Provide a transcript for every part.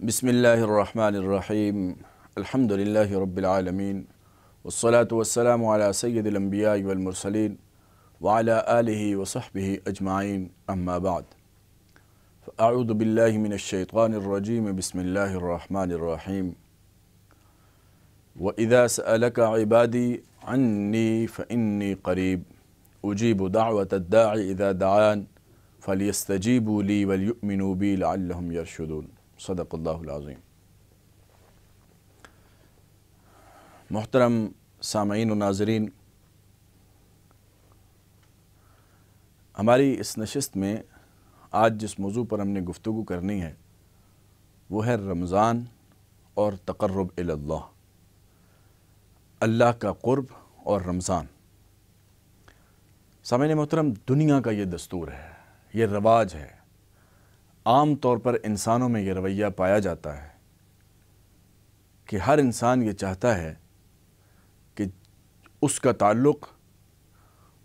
بسم الله الرحمن الرحيم الحمد لله رب العالمين والصلاة والسلام على سيد الأنبياء والمرسلين وعلى آله وصحبه أجمعين أما بعد فأعوذ بالله من الشيطان الرجيم بسم الله الرحمن الرحيم وإذا سألك عبادي عني فإني قريب أجيب دعوة الداعي إذا دعان فليستجيبوا لي وليؤمنوا بي لعلهم يرشدون सदक़ल्लाज़ीम मोहतरम सामीन नाजरीन हमारी इस नशस्त में आज जिस मौजू पर हमने गुफ्तु करनी है वो है रमज़ान और तकर्रब अल्लाह अल्लाह का क़ुरब और रमज़ान सामने मोहतरम दुनिया का ये दस्तूर है ये रवाज है आम तौर पर इंसानों में ये रवैया पाया जाता है कि हर इंसान ये चाहता है कि उसका ताल्लुक़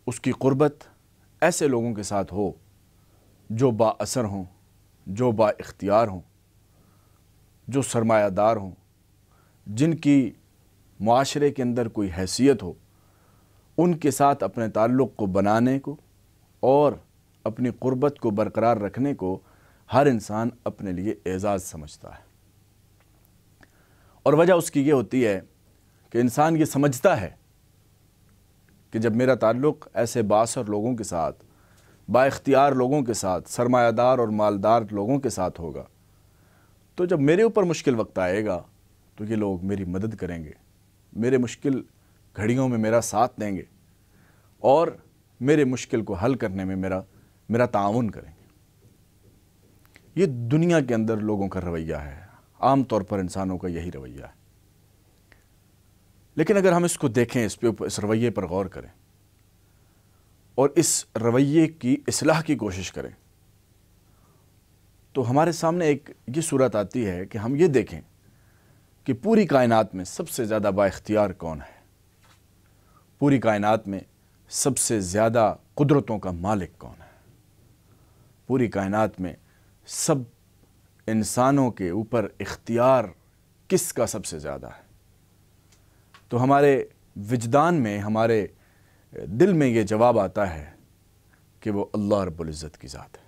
उसकी क़ुरबत ऐसे लोगों के साथ हो जो बासर हों जो बाख्तियार हों जो सरमायादार हों जिनकी माशरे के अंदर कोई हैसियत हो उनके साथ अपने ताल्लुक़ को बनाने को और अपनी क़ुरबत को बरकरार रखने को हर इंसान अपने लिए एजाज़ समझता है और वजह उसकी ये होती है कि इंसान ये समझता है कि जब मेरा ताल्लुक़ ऐसे बासर लोगों के साथ बाख्तियार लोगों के साथ सरमायादार और मालदार लोगों के साथ होगा तो जब मेरे ऊपर मुश्किल वक्त आएगा तो ये लोग मेरी मदद करेंगे मेरे मुश्किल घड़ियों में मेरा साथ देंगे और मेरे मुश्किल को हल करने में मेरा मेरा ताउन करेंगे ये दुनिया के अंदर लोगों का रवैया है आम तौर पर इंसानों का यही रवैया है लेकिन अगर हम इसको देखें इस पे इस रवैये पर गौर करें और इस रवैये की असलाह की कोशिश करें तो हमारे सामने एक ये सूरत आती है कि हम ये देखें कि पूरी कायनात में सबसे ज़्यादा बाख्तियार कौन है पूरी कायनात में सबसे ज़्यादा कुदरतों का मालिक कौन है पूरी कायनात में सब इंसानों के ऊपर इख्तियार किसका सबसे ज़्यादा है तो हमारे विजदान में हमारे दिल में ये जवाब आता है कि वो अल्लाह रब्ज़त की ज़ात है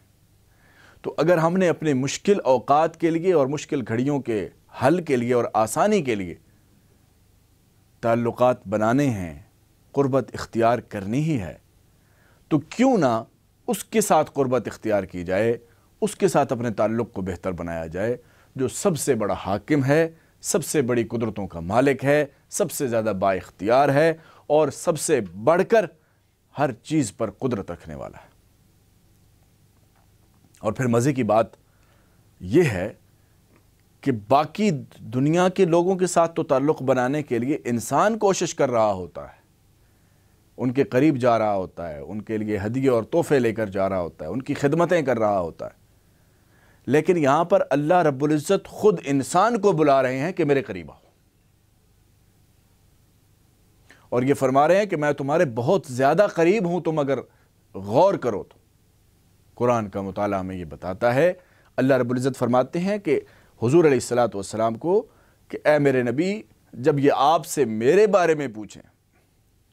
तो अगर हमने अपने मुश्किल अवकात के लिए और मुश्किल घड़ियों के हल के लिए और आसानी के लिए ताल्लुक़ात बनाने हैं क़ुरबत इख्तियार करनी ही है तो क्यों ना उसके साथ क़ुरबत इख्तियार की जाए उसके साथ अपने ताल्लुक़ को बेहतर बनाया जाए जो सबसे बड़ा हाकिम है सबसे बड़ी कुदरतों का मालिक है सबसे ज़्यादा बाख्तियार है और सबसे बढ़कर हर चीज़ पर कुदरत रखने वाला है और फिर मज़े की बात यह है कि बाकी दुनिया के लोगों के साथ तो ताल्लुक़ बनाने के लिए इंसान कोशिश कर रहा होता है उनके करीब जा रहा होता है उनके लिए हदिये और तोहफे लेकर जा रहा होता है उनकी खिदमतें कर रहा होता है लेकिन यहां पर अल्लाह रब्ज़त ख़ुद इंसान को बुला रहे हैं कि मेरे करीब आओ और ये फरमा रहे हैं कि मैं तुम्हारे बहुत ज़्यादा करीब हूँ तुम अगर गौर करो तो कुरान का मताल हमें यह बताता है अल्लाह रब्ज़त फरमाते हैं कि हजूर सलाम को कि ए मेरे नबी जब ये आपसे मेरे बारे में पूछें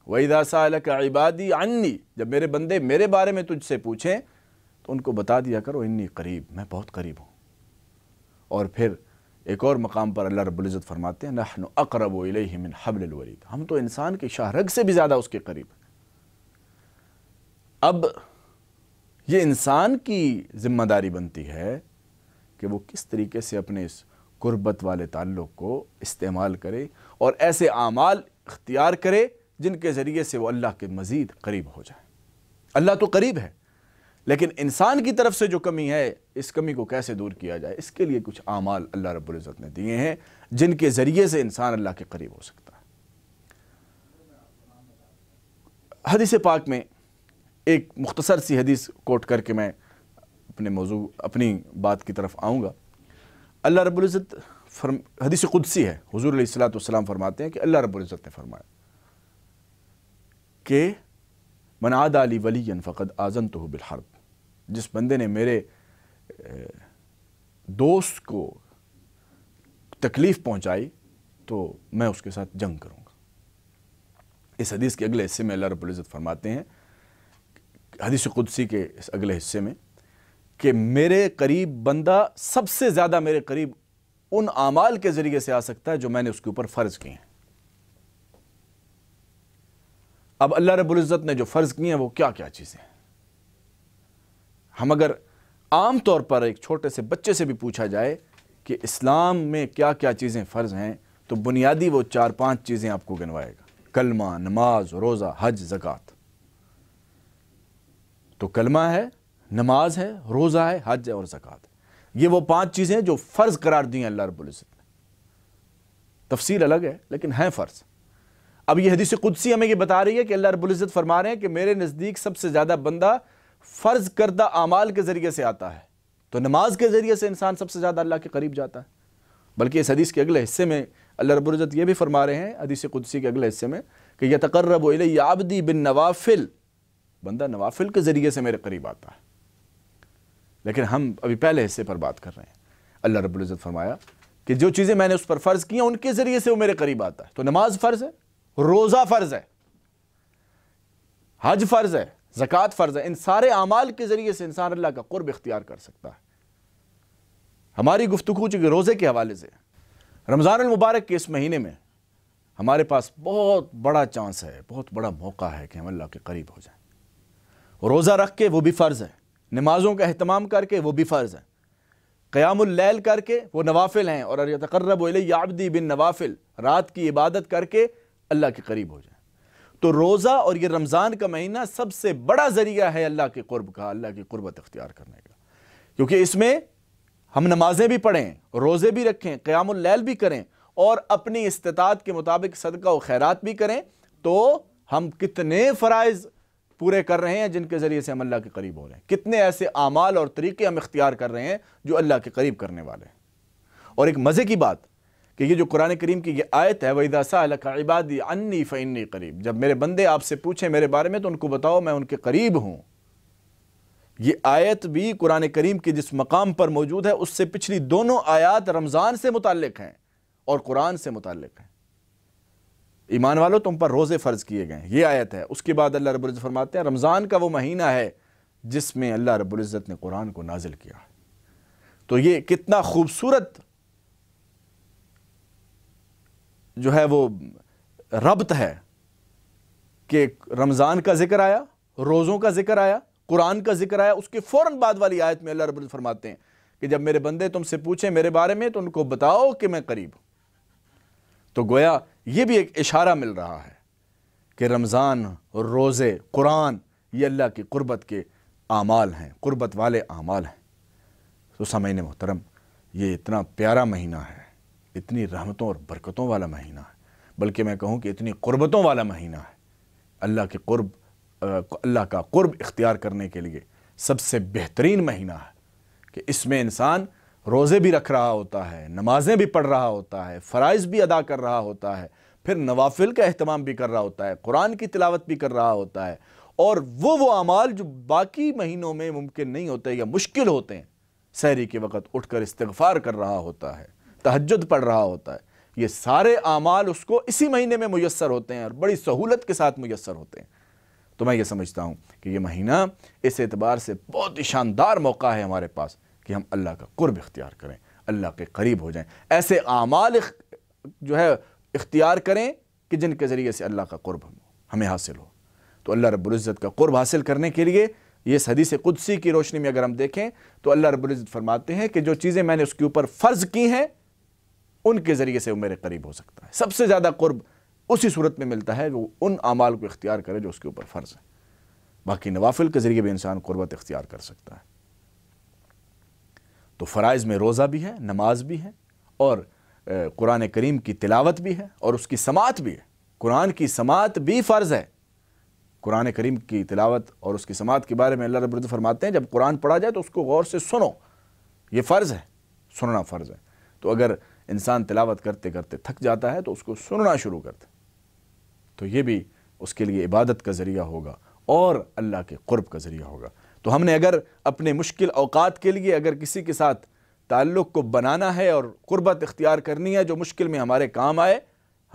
वही साल का इबादी अन्नी जब मेरे बंदे मेरे बारे में तुझसे पूछें तो उनको बता दिया करो इन्नी करीब मैं बहुत करीब हूँ और फिर एक और मकाम पर अल्लाह रबुल्ज़त फरमाते हैं नहन अकरब मिन हबलवरीद हम तो इंसान के शाहरग से भी ज़्यादा उसके करीब अब ये इंसान की ज़िम्मेदारी बनती है कि वो किस तरीके से अपने इस गुरबत वाले ताल्लुक़ को इस्तेमाल करे और ऐसे आमाल इख्तियार करे जिनके ज़रिए से वो अल्लाह के मज़ीद करीब हो जाए अल्लाह तो करीब है लेकिन इंसान की तरफ से जो कमी है इस कमी को कैसे दूर किया जाए इसके लिए कुछ आमाल अल्लाह रब्बुल इज़्ज़त ने दिए हैं जिनके ज़रिए से इंसान अल्लाह के करीब हो सकता है हदीस पाक में एक मुख्तसर सी हदीस कोट करके मैं अपने मौजू अपनी बात की तरफ आऊँगा अल्लाह रब्बुल इज़्ज़त फरम हदीस क़ुदसी है हजूर सलाम फरमाते हैं कि अल्लाह रब्बुल इज़्ज़त ने फरमाया कि मनाद अली वली फ़कद आज़न तो बिलहरब जिस बंदे ने मेरे दोस्त को तकलीफ़ पहुंचाई तो मैं उसके साथ जंग करूंगा इस हदीस के अगले हिस्से में अल्लाह रबुल्ज़त फरमाते हैं हदीस कुदसी के इस अगले हिस्से में कि मेरे करीब बंदा सबसे ज़्यादा मेरे करीब उन आमाल के ज़रिए से आ सकता है जो मैंने उसके ऊपर फ़र्ज़ किए हैं अब अल्लाह रबुल्ज़त ने जो फ़र्ज़ किए हैं वो क्या क्या चीज़ें हैं हम अगर आम तौर पर एक छोटे से बच्चे से भी पूछा जाए कि इस्लाम में क्या क्या चीज़ें फ़र्ज़ हैं तो बुनियादी वो चार पांच चीज़ें आपको गिनवाएगा कलमा नमाज रोज़ा हज ज़क़़त तो कलमा है नमाज है रोज़ा है हज है और ज़क़़त ये वो पांच चीज़ें जो फ़र्ज़ करार दी हैं अल्लाह रबुल्ज़त ने तफसील अलग है लेकिन हैं फ़र्ज़ अब यह हदीस कुदसी हमें ये बता रही है कि अल्लाह रबुल्ज़त फरमा रहे हैं कि मेरे नज़दीक सबसे ज़्यादा बंदा फ़र्ज करदा अमाल के ज़रिए से आता है तो नमाज के ज़रिए से इंसान सबसे ज़्यादा अल्लाह के करीब जाता है बल्कि इस हदीस के अगले हिस्से में अल्लाह रबुल्ज़त ये भी फरमा रहे हैं हदीस कुदसी के अगले हिस्से में कि यह तकर्रब आबदी बिन नवाफिल बंदा नवाफिल के ज़रिए से मेरे करीब आता है लेकिन हम अभी पहले हिस्से पर बात कर रहे हैं अल्लाह रबुल्ज़त फरमाया कि जो चीज़ें मैंने उस पर फ़र्ज़ की हैं उनके ज़रिए से वो मेरे करीब आता है तो नमाज फ़र्ज़ है रोज़ा फ़र्ज़ है हज फ़र्ज़ है ज़क़़त फ़र्ज़ है इन सारे अमाल के ज़रिए से इंसान अल्लाह का क़ुरब इख्तियार कर सकता है हमारी गुफ्तु चूँकि रोज़े के हवाले से रमज़ानमबारक के इस महीने में हमारे पास बहुत बड़ा चांस है बहुत बड़ा मौका है कि हम अल्लाह के करीब हो जाए रोज़ा रख के वो भी फ़र्ज़ है नमाज़ों का अहतमाम करके वो भी फ़र्ज़ है क़यामल करके वो नवाफिल हैं और तकर्रब याबदी बिन नवाफिल रात की इबादत करके अल्लाह के करीब हो जाए तो रोज़ा और ये रमज़ान का महीना सबसे बड़ा ज़रिया है अल्लाह के कुर्ब का अल्लाह की कुर्बत अख्तियार करने का क्योंकि इसमें हम नमाजें भी पढ़ें रोज़े भी रखें क़्यामल भी करें और अपनी इस्तात के मुताबिक सदका व खैरात भी करें तो हम कितने फ़रज़ पूरे कर रहे हैं जिनके ज़रिए से हम अल्लाह के करीब हो रहे हैं कितने ऐसे अमाल और तरीके हम इख्तियार कर रहे हैं जो अल्लाह के करीब करने वाले हैं और एक मज़े की बात कि ये जो कुरान करीम की ये आयत है वहीदा सा इबादी अन्नी फ़ैनी करीब जब मेरे बंदे आपसे पूछें मेरे बारे में तो उनको बताओ मैं उनके करीब हूँ ये आयत भी कुरान करीम के जिस मकाम पर मौजूद है उससे पिछली दोनों आयात रमज़ान से मुतक़ हैं और कुरान से मुतक़ हैं ईमान वालों तुम पर रोज़े फ़र्ज़ किए गए ये आयत है उसके बाद अल्लाह रबुल्ज़त फरमाते हैं रमज़ान का वो महीना है जिसमें अल्लाह रबुल्ज़त ने कुरान को नाजिल किया तो ये कितना खूबसूरत जो है वो रबत है कि रमज़ान का जिक्र आया रोज़ों का जिक्र आया कुरान का जिक्र आया उसके फ़ौर बाद वाली आयत में अल्लाह रब फरमाते हैं कि जब मेरे बंदे तुमसे पूछें मेरे बारे में तो उनको बताओ कि मैं करीब हूँ तो गोया ये भी एक इशारा मिल रहा है कि रमज़ान रोज़े कुरान ये अल्लाह की कुर्बत के आमाल हैं कुर्बत वाले आमाल हैं तो ने मोहतरम ये इतना प्यारा महीना है इतनी रहमतों और बरकतों वाला महीना है बल्कि मैं कहूँ कि इतनी क़ुरबतों वाला महीना है अल्लाह के क़ुरब अल्लाह का कुर्ब इख्तियार करने के लिए सबसे बेहतरीन महीना है कि इसमें इंसान रोज़े भी रख रहा होता है नमाज़ें भी पढ़ रहा होता है फ़रज़ भी अदा कर रहा होता है फिर नवाफिल का अहतमाम भी कर रहा होता है कुरान की तिलावत भी कर रहा होता है और वो वो अमाल जो बाकी महीनों में मुमकिन नहीं होते या मुश्किल होते हैं सहरी के वक़्त उठकर इस्तफ़ार कर रहा होता है तहजद पढ़ रहा होता है ये सारे अमाल उसको इसी महीने में मैसर होते हैं और बड़ी सहूलत के साथ मैसर होते हैं तो मैं ये समझता हूँ कि ये महीना इस एतबार से बहुत ही शानदार मौका है हमारे पास कि हम अल्लाह का कुर्ब इख्तियार करें अल्लाह के करीब हो जाएं ऐसे आमाल जो है इख्तियार करें कि जिनके ज़रिए से अल्लाह का कुर्ब हमें हासिल हो तो अल्लाह रब्ज़त का कुर्ब हासिल करने के लिए ये से कुदसी की रोशनी में अगर हम देखें तो अल्लाह रबुल्ज़त फरमाते हैं कि जो चीज़ें मैंने उसके ऊपर फ़र्ज़ की हैं उनके ज़रिए से वो मेरे करीब हो सकता है सबसे ज़्यादा कुर्ब उसी सूरत में मिलता है वो उन अमाल को इख्तियार करे जो उसके ऊपर फ़र्ज़ है बाकी नवाफिल के ज़रिए भी इंसान कुर्बत इख्तियार कर सकता है तो फ़राइज़ में रोज़ा भी है नमाज भी है और कुरान करीम की तिलावत भी है और उसकी समात भी है कुरान की समात भी फ़र्ज़ है कुरान करीम की तिलावत और उसकी समात के बारे में अल्लाह रब फरमाते हैं जब कुरान पढ़ा जाए तो उसको गौर से सुनो ये फ़र्ज़ है सुनना फ़र्ज़ है तो अगर इंसान तिलावत करते करते थक जाता है तो उसको सुनना शुरू करते तो ये भी उसके लिए इबादत का ज़रिया होगा और अल्लाह के क़ुरब का ज़रिया होगा तो हमने अगर अपने मुश्किल अवकात के लिए अगर किसी के साथ ताल्लुक़ को बनाना है और क़ुरबत इख्तियार करनी है जो मुश्किल में हमारे काम आए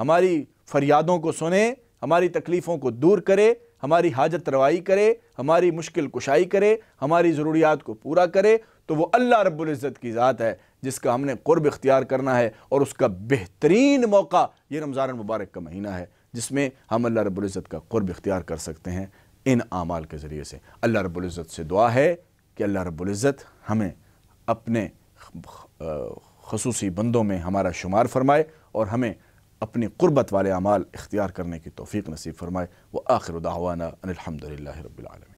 हमारी फरियादों को सुने हमारी तकलीफ़ों को दूर करे हमारी हाजत रवाई करे हमारी मुश्किल कुशाई करे हमारी ज़रूरियात को पूरा करे तो वो अल्लाह रब्ज़त की ज़ात है जिसका हमने क़ुरब इख्तियार करना है और उसका बेहतरीन मौका ये रमज़ान मुबारक का महीना है जिसमें हम अल्लाह रब्ज़त का कुर्ब इख्तियार कर सकते हैं इन आमाल के ज़रिए से अल्लाह रब्ज़त से दुआ है कि अल्लाह रब्ज़त हमें अपने खसूसी बंदों में हमारा शुमार फरमाए और हमें अपनी कुर्बत वाले अमाल इख्तियार करने की तोफ़ी नसीब फरमाए व आखिर दावाना अनिलहमदिल्ला रबालमी